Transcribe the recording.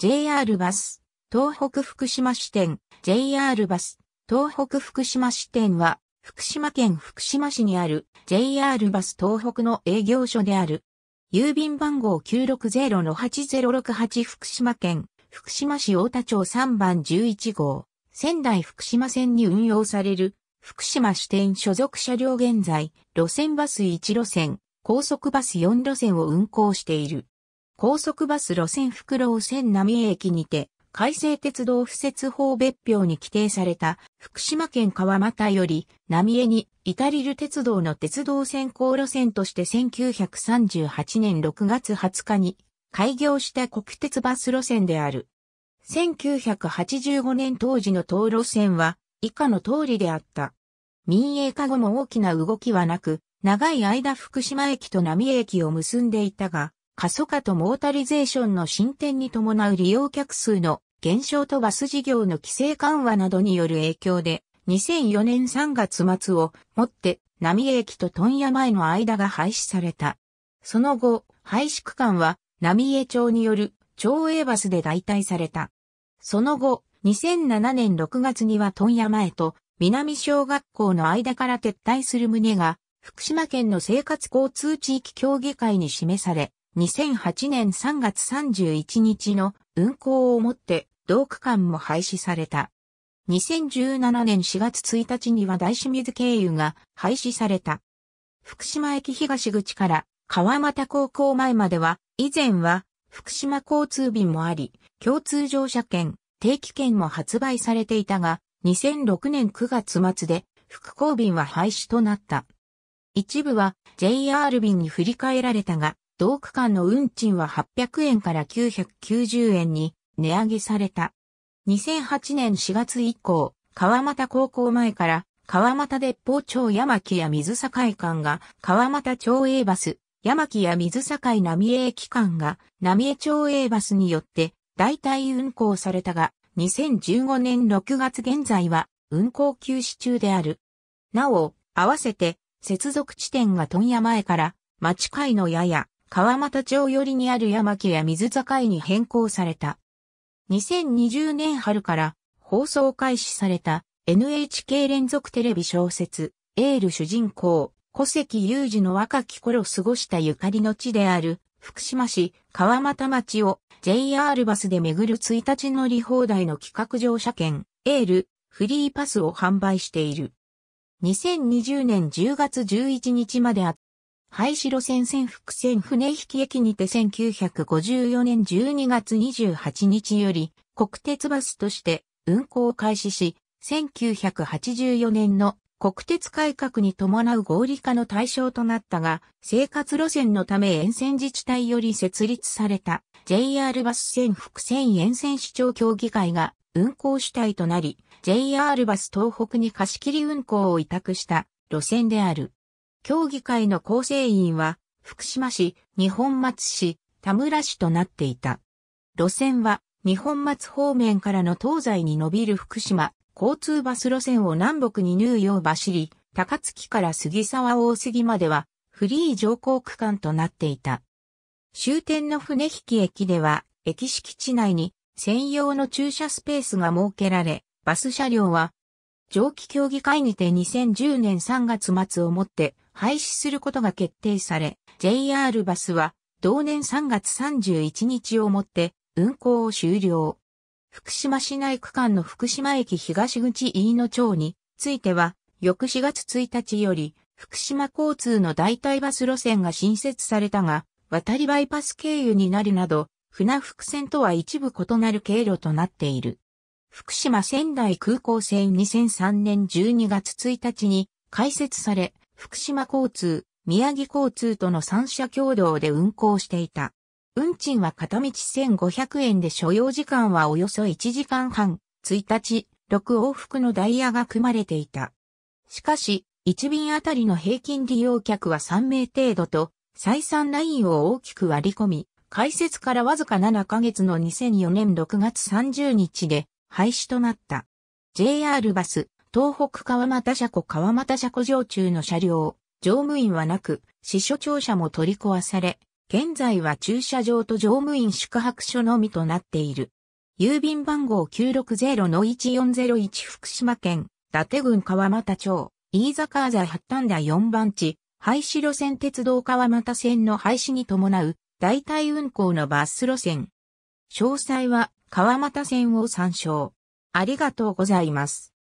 JR バス、東北福島支店、JR バス、東北福島支店は、福島県福島市にある JR バス東北の営業所である。郵便番号960-8068福島県、福島市大田町3番11号、仙台福島線に運用される、福島支店所属車両現在、路線バス1路線、高速バス4路線を運行している。高速バス路線袋楼線浪江駅にて、改正鉄道敷設法別表に規定された福島県川又より浪江にイタリル鉄道の鉄道線高路線として1938年6月20日に開業した国鉄バス路線である。1985年当時の当路線は以下の通りであった。民営化後も大きな動きはなく、長い間福島駅と浪江駅を結んでいたが、過疎化とモータリゼーションの進展に伴う利用客数の減少とバス事業の規制緩和などによる影響で、2004年3月末をもって浪江駅と問屋前の間が廃止された。その後、廃止区間は浪江町による町営バスで代替された。その後、2007年6月には問屋前と南小学校の間から撤退する旨が福島県の生活交通地域協議会に示され、2008年3月31日の運行をもって同区間も廃止された。2017年4月1日には大清水経由が廃止された。福島駅東口から川又高校前までは、以前は福島交通便もあり、共通乗車券、定期券も発売されていたが、2006年9月末で復興便は廃止となった。一部は JR 便に振り替えられたが、同区間の運賃は800円から990円に値上げされた。2008年4月以降、川又高校前から川又鉄砲町山木や水境間が川又町営バス、山木や水境浪江駅間が浪江町営バスによって代替運行されたが、2015年6月現在は運行休止中である。なお、合わせて接続地点が問屋前から町会のやや川又町寄りにある山木や水境に変更された。2020年春から放送開始された NHK 連続テレビ小説エール主人公古関雄二の若き頃過ごしたゆかりの地である福島市川又町を JR バスで巡る1日乗り放題の企画乗車券エールフリーパスを販売している。2020年10月11日まであった。廃止路線線複線船引駅にて1954年12月28日より国鉄バスとして運行を開始し、1984年の国鉄改革に伴う合理化の対象となったが、生活路線のため沿線自治体より設立された JR バス線複線沿線市長協議会が運行主体となり、JR バス東北に貸し切り運行を委託した路線である。協議会の構成員は、福島市、日本松市、田村市となっていた。路線は、日本松方面からの東西に伸びる福島、交通バス路線を南北によう走り、高槻から杉沢大杉までは、フリー乗降区間となっていた。終点の船引駅では、駅敷地内に専用の駐車スペースが設けられ、バス車両は、上記協議会にて2010年3月末をもって、廃止することが決定され、JR バスは同年3月31日をもって運行を終了。福島市内区間の福島駅東口飯野町については、翌4月1日より福島交通の代替バス路線が新設されたが、渡りバイパス経由になるなど、船福線とは一部異なる経路となっている。福島仙台空港線2003年12月1日に開設され、福島交通、宮城交通との三社共同で運行していた。運賃は片道1500円で所要時間はおよそ1時間半、1日、6往復のダイヤが組まれていた。しかし、1便あたりの平均利用客は3名程度と、採算ラインを大きく割り込み、開設からわずか7ヶ月の2004年6月30日で廃止となった。JR バス、東北川又車庫川又車庫上中の車両、乗務員はなく、支所庁舎も取り壊され、現在は駐車場と乗務員宿泊所のみとなっている。郵便番号960-1401福島県、伊達郡川又町、飯坂座八端田4番地、廃止路線鉄道川又線の廃止に伴う、代替運行のバス路線。詳細は川又線を参照。ありがとうございます。